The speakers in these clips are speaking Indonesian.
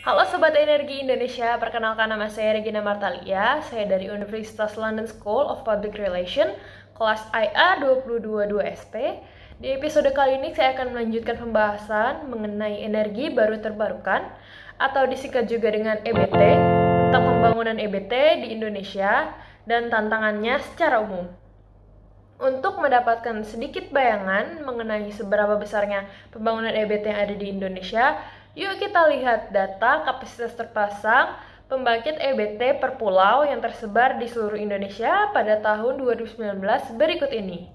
Halo Sobat Energi Indonesia, perkenalkan nama saya Regina Martalia, saya dari Universitas London School of Public Relations, kelas IA 222SP. Di episode kali ini saya akan melanjutkan pembahasan mengenai energi baru terbarukan, atau disingkat juga dengan EBT, tentang pembangunan EBT di Indonesia dan tantangannya secara umum. Untuk mendapatkan sedikit bayangan mengenai seberapa besarnya pembangunan EBT yang ada di Indonesia, Yuk kita lihat data kapasitas terpasang pembangkit EBT per pulau yang tersebar di seluruh Indonesia pada tahun 2019 berikut ini.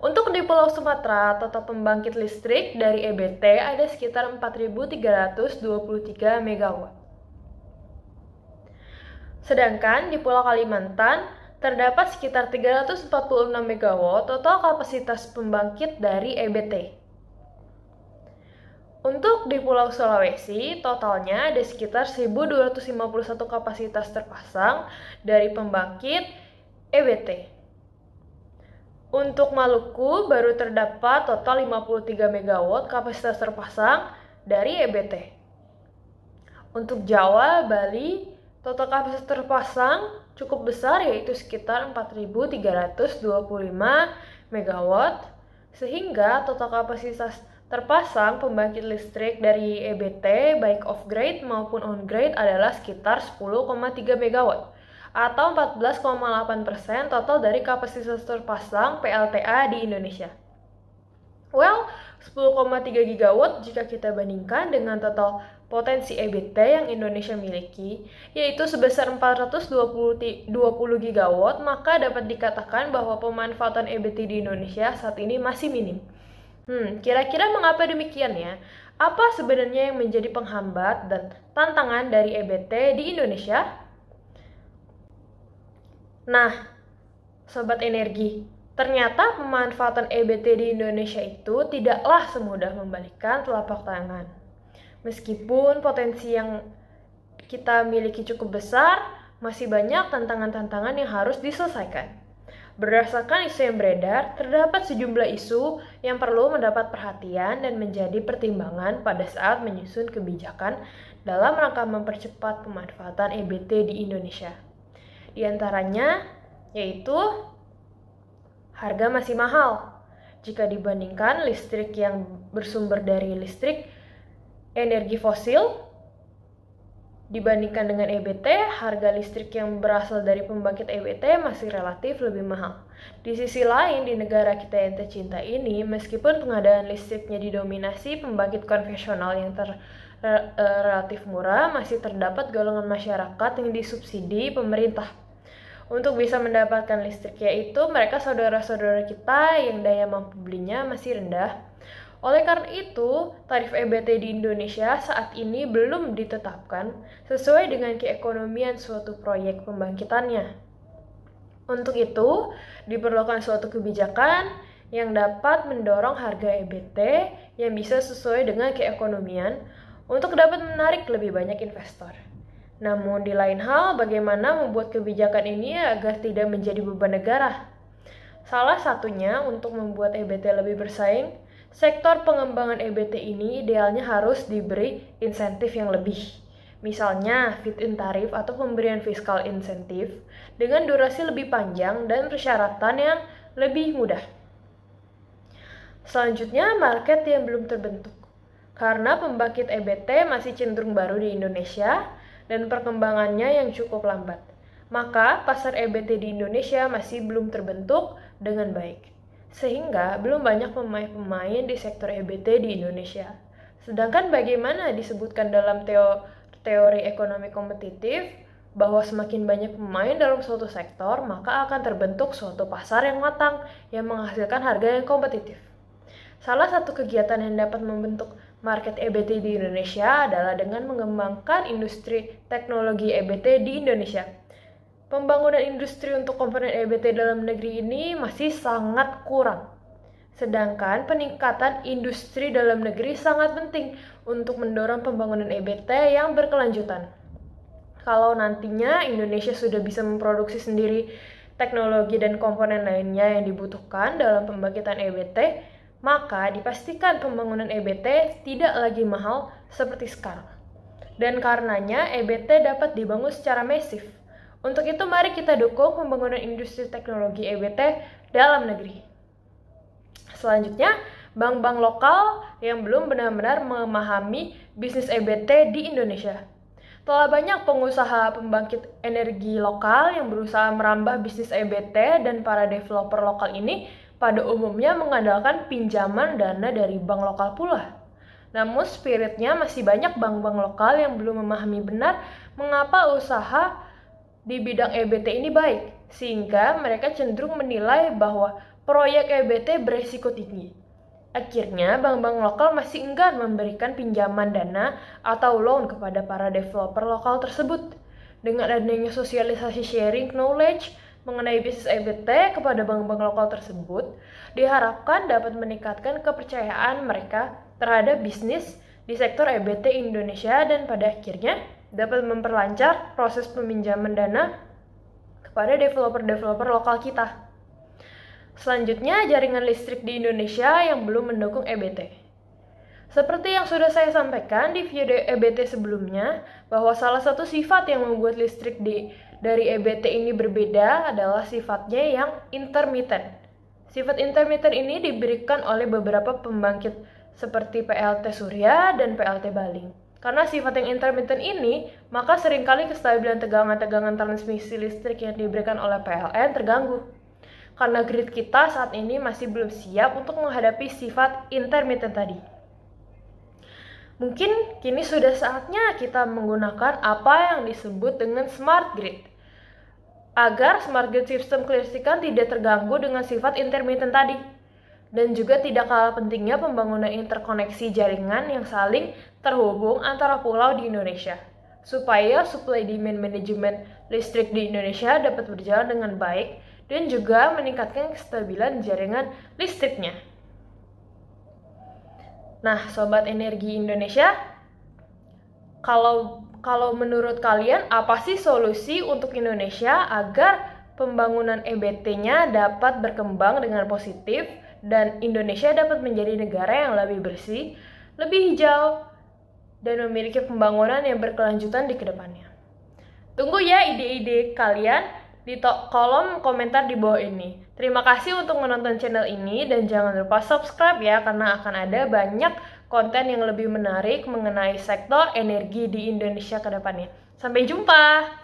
Untuk di Pulau Sumatera, total pembangkit listrik dari EBT ada sekitar 4.323 MW. Sedangkan di Pulau Kalimantan, terdapat sekitar 346 MW total kapasitas pembangkit dari EBT. Untuk di Pulau Sulawesi, totalnya ada sekitar 1.251 kapasitas terpasang dari pembangkit EBT. Untuk Maluku baru terdapat total 53 MW kapasitas terpasang dari EBT. Untuk Jawa, Bali, total kapasitas terpasang cukup besar yaitu sekitar 4.325 MW sehingga total kapasitas Terpasang pembangkit listrik dari EBT baik off grade maupun on grade adalah sekitar 10,3 MW atau 14,8% total dari kapasitas terpasang PLTA di Indonesia. Well, 10,3 GW jika kita bandingkan dengan total potensi EBT yang Indonesia miliki, yaitu sebesar 420 GW, maka dapat dikatakan bahwa pemanfaatan EBT di Indonesia saat ini masih minim Hmm, kira-kira mengapa demikian ya? Apa sebenarnya yang menjadi penghambat dan tantangan dari EBT di Indonesia? Nah, sobat energi, ternyata pemanfaatan EBT di Indonesia itu tidaklah semudah membalikkan telapak tangan. Meskipun potensi yang kita miliki cukup besar, masih banyak tantangan-tantangan yang harus diselesaikan. Berdasarkan isu yang beredar, terdapat sejumlah isu yang perlu mendapat perhatian dan menjadi pertimbangan pada saat menyusun kebijakan dalam rangka mempercepat pemanfaatan EBT di Indonesia. Di antaranya yaitu harga masih mahal jika dibandingkan listrik yang bersumber dari listrik energi fosil Dibandingkan dengan EBT, harga listrik yang berasal dari pembangkit EBT masih relatif lebih mahal. Di sisi lain, di negara kita yang tercinta ini, meskipun pengadaan listriknya didominasi pembangkit konvensional yang ter e, relatif murah, masih terdapat golongan masyarakat yang disubsidi pemerintah. Untuk bisa mendapatkan listrik yaitu mereka saudara-saudara kita yang daya mampu belinya masih rendah, oleh karena itu, tarif EBT di Indonesia saat ini belum ditetapkan sesuai dengan keekonomian suatu proyek pembangkitannya. Untuk itu, diperlukan suatu kebijakan yang dapat mendorong harga EBT yang bisa sesuai dengan keekonomian untuk dapat menarik lebih banyak investor. Namun di lain hal, bagaimana membuat kebijakan ini agar tidak menjadi beban negara? Salah satunya untuk membuat EBT lebih bersaing, Sektor pengembangan EBT ini idealnya harus diberi insentif yang lebih. Misalnya, fit-in tarif atau pemberian fiskal insentif dengan durasi lebih panjang dan persyaratan yang lebih mudah. Selanjutnya, market yang belum terbentuk. Karena pembangkit EBT masih cenderung baru di Indonesia dan perkembangannya yang cukup lambat, maka pasar EBT di Indonesia masih belum terbentuk dengan baik. Sehingga belum banyak pemain-pemain di sektor EBT di Indonesia. Sedangkan bagaimana disebutkan dalam teo teori ekonomi kompetitif bahwa semakin banyak pemain dalam suatu sektor, maka akan terbentuk suatu pasar yang matang yang menghasilkan harga yang kompetitif. Salah satu kegiatan yang dapat membentuk market EBT di Indonesia adalah dengan mengembangkan industri teknologi EBT di Indonesia pembangunan industri untuk komponen EBT dalam negeri ini masih sangat kurang. Sedangkan peningkatan industri dalam negeri sangat penting untuk mendorong pembangunan EBT yang berkelanjutan. Kalau nantinya Indonesia sudah bisa memproduksi sendiri teknologi dan komponen lainnya yang dibutuhkan dalam pembangkitan EBT, maka dipastikan pembangunan EBT tidak lagi mahal seperti sekarang. Dan karenanya EBT dapat dibangun secara masif untuk itu mari kita dukung pembangunan industri teknologi EBT dalam negeri. Selanjutnya, bank-bank lokal yang belum benar-benar memahami bisnis EBT di Indonesia. Telah banyak pengusaha pembangkit energi lokal yang berusaha merambah bisnis EBT dan para developer lokal ini pada umumnya mengandalkan pinjaman dana dari bank lokal pula. Namun spiritnya masih banyak bank-bank lokal yang belum memahami benar mengapa usaha di bidang EBT ini baik, sehingga mereka cenderung menilai bahwa proyek EBT beresiko tinggi. Akhirnya, bank-bank lokal masih enggan memberikan pinjaman dana atau loan kepada para developer lokal tersebut. Dengan adanya sosialisasi sharing knowledge mengenai bisnis EBT kepada bank-bank lokal tersebut, diharapkan dapat meningkatkan kepercayaan mereka terhadap bisnis di sektor EBT Indonesia dan pada akhirnya dapat memperlancar proses peminjaman dana kepada developer-developer lokal kita. Selanjutnya, jaringan listrik di Indonesia yang belum mendukung EBT. Seperti yang sudah saya sampaikan di video EBT sebelumnya, bahwa salah satu sifat yang membuat listrik di dari EBT ini berbeda adalah sifatnya yang intermittent. Sifat intermittent ini diberikan oleh beberapa pembangkit seperti PLT Surya dan PLT Baling. Karena sifat yang intermittent ini, maka seringkali kestabilan tegangan-tegangan transmisi listrik yang diberikan oleh PLN terganggu. Karena grid kita saat ini masih belum siap untuk menghadapi sifat intermittent tadi. Mungkin kini sudah saatnya kita menggunakan apa yang disebut dengan smart grid. Agar smart grid system kelistrikan tidak terganggu dengan sifat intermittent tadi dan juga tidak kalah pentingnya pembangunan interkoneksi jaringan yang saling terhubung antara pulau di Indonesia, supaya supply demand management listrik di Indonesia dapat berjalan dengan baik dan juga meningkatkan kestabilan jaringan listriknya. Nah, sobat energi Indonesia, kalau kalau menurut kalian apa sih solusi untuk Indonesia agar pembangunan EBT-nya dapat berkembang dengan positif dan Indonesia dapat menjadi negara yang lebih bersih, lebih hijau, dan memiliki pembangunan yang berkelanjutan di kedepannya. Tunggu ya ide-ide kalian di kolom komentar di bawah ini. Terima kasih untuk menonton channel ini dan jangan lupa subscribe ya karena akan ada banyak konten yang lebih menarik mengenai sektor energi di Indonesia kedepannya. Sampai jumpa!